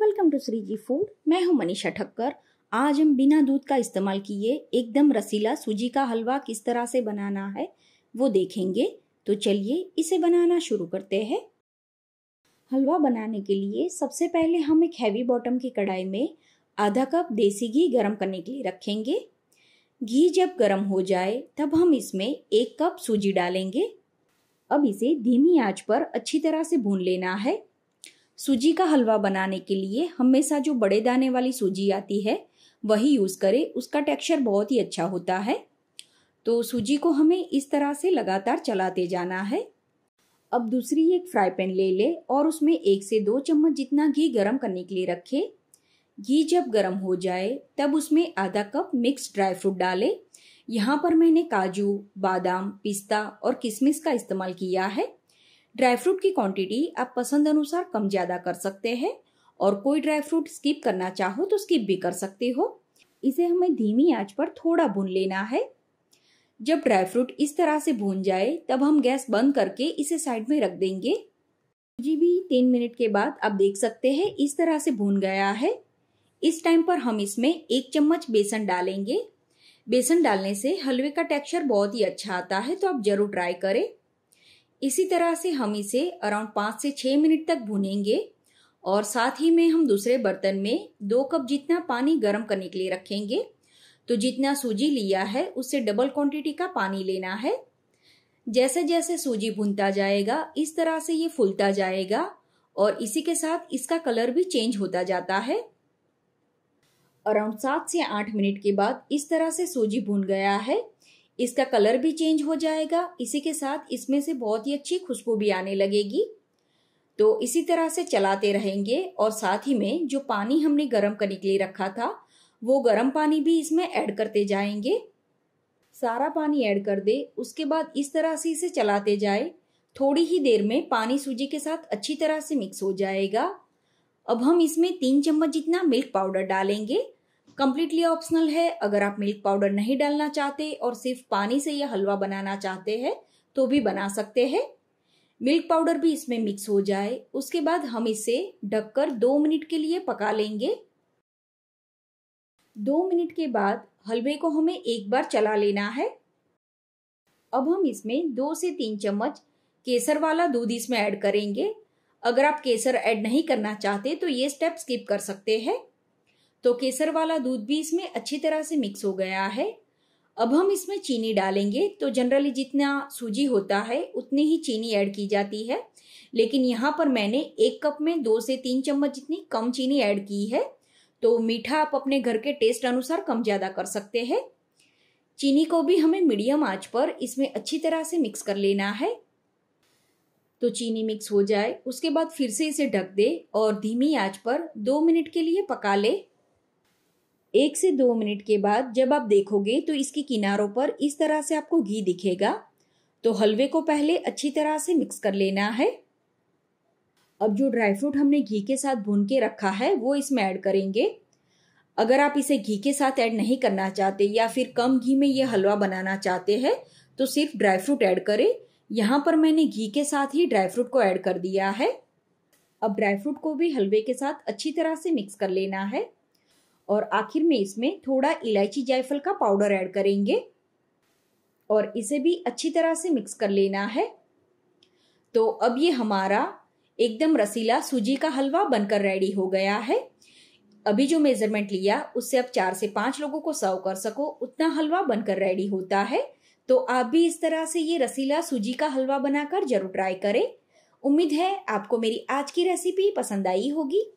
welcome to Shri ji food मैं हूं मनीषा ठक्कर आज हम बिना दूध का इस्तेमाल किए एकदम रसीला सूजी का हलवा किस तरह से बनाना है वो देखेंगे तो चलिए इसे बनाना शुरू करते हैं हलवा बनाने के लिए सबसे पहले हम एक हैवी बॉटम की कढ़ाई में आधा कप देसी घी गर्म करने के लिए रखेंगे घी जब गर्म हो जाए तब हम इसमें एक कप सूजी डालेंगे अब इसे धीमी आंच पर अच्छी तरह से भून लेना है सूजी का हलवा बनाने के लिए हमेशा जो बड़े दाने वाली सूजी आती है वही यूज़ करें उसका टेक्सचर बहुत ही अच्छा होता है तो सूजी को हमें इस तरह से लगातार चलाते जाना है अब दूसरी एक फ्राई पैन ले ले और उसमें एक से दो चम्मच जितना घी गरम करने के लिए रखें घी जब गरम हो जाए तब उसमें आधा कप मिक्स ड्राई फ्रूट डालें यहाँ पर मैंने काजू बादाम पिस्ता और किशमिश का इस्तेमाल किया है ड्राई फ्रूट की क्वांटिटी आप पसंद अनुसार कम ज़्यादा कर सकते हैं और कोई ड्राई फ्रूट स्किप करना चाहो तो स्किप भी कर सकते हो इसे हमें धीमी आंच पर थोड़ा भून लेना है जब ड्राई फ्रूट इस तरह से भून जाए तब हम गैस बंद करके इसे साइड में रख देंगे जी भी तीन मिनट के बाद आप देख सकते हैं इस तरह से भून गया है इस टाइम पर हम इसमें एक चम्मच बेसन डालेंगे बेसन डालने से हलवे का टेक्सचर बहुत ही अच्छा आता है तो आप जरूर ट्राई करें इसी तरह से हम इसे अराउंड पाँच से छः मिनट तक भुनेंगे और साथ ही में हम दूसरे बर्तन में दो कप जितना पानी गर्म करने के लिए रखेंगे तो जितना सूजी लिया है उससे डबल क्वांटिटी का पानी लेना है जैसे जैसे सूजी भुनता जाएगा इस तरह से ये फूलता जाएगा और इसी के साथ इसका कलर भी चेंज होता जाता है अराउंड सात से आठ मिनट के बाद इस तरह से सूजी भुन गया है इसका कलर भी चेंज हो जाएगा इसी के साथ इसमें से बहुत ही अच्छी खुशबू भी आने लगेगी तो इसी तरह से चलाते रहेंगे और साथ ही में जो पानी हमने गर्म करने के लिए रखा था वो गर्म पानी भी इसमें ऐड करते जाएंगे सारा पानी ऐड कर दे उसके बाद इस तरह से इसे चलाते जाए थोड़ी ही देर में पानी सूजी के साथ अच्छी तरह से मिक्स हो जाएगा अब हम इसमें तीन चम्मच जितना मिल्क पाउडर डालेंगे कम्प्लीटली ऑप्शनल है अगर आप मिल्क पाउडर नहीं डालना चाहते और सिर्फ पानी से यह हलवा बनाना चाहते हैं तो भी बना सकते हैं मिल्क पाउडर भी इसमें मिक्स हो जाए उसके बाद हम इसे ढककर दो मिनट के लिए पका लेंगे दो मिनट के बाद हलवे को हमें एक बार चला लेना है अब हम इसमें दो से तीन चम्मच केसर वाला दूध इसमें ऐड करेंगे अगर आप केसर ऐड नहीं करना चाहते तो ये स्टेप स्किप कर सकते हैं तो केसर वाला दूध भी इसमें अच्छी तरह से मिक्स हो गया है अब हम इसमें चीनी डालेंगे तो जनरली जितना सूजी होता है उतनी ही चीनी ऐड की जाती है लेकिन यहाँ पर मैंने एक कप में दो से तीन चम्मच जितनी कम चीनी ऐड की है तो मीठा आप अपने घर के टेस्ट अनुसार कम ज़्यादा कर सकते हैं चीनी को भी हमें मीडियम आंच पर इसमें अच्छी तरह से मिक्स कर लेना है तो चीनी मिक्स हो जाए उसके बाद फिर से इसे ढक दे और धीमी आंच पर दो मिनट के लिए पका ले एक से दो मिनट के बाद जब आप देखोगे तो इसके किनारों पर इस तरह से आपको घी दिखेगा तो हलवे को पहले अच्छी तरह से मिक्स कर लेना है अब जो ड्राई फ्रूट हमने घी के साथ भून के रखा है वो इसमें ऐड करेंगे अगर आप इसे घी के साथ ऐड नहीं करना चाहते या फिर कम घी में ये हलवा बनाना चाहते हैं तो सिर्फ ड्राई फ्रूट ऐड करें यहाँ पर मैंने घी के साथ ही ड्राई फ्रूट को ऐड कर दिया है अब ड्राई फ्रूट को भी हलवे के साथ अच्छी तरह से मिक्स कर लेना है और आखिर में इसमें थोड़ा इलायची जायफल का पाउडर ऐड करेंगे और इसे भी अच्छी तरह से मिक्स कर लेना है तो अब ये हमारा एकदम रसीला सूजी का हलवा बनकर रेडी हो गया है अभी जो मेजरमेंट लिया उससे अब चार से पांच लोगों को सर्व कर सको उतना हलवा बनकर रेडी होता है तो आप भी इस तरह से ये रसीला सूजी का हलवा बनाकर जरूर ट्राई करें उम्मीद है आपको मेरी आज की रेसिपी पसंद आई होगी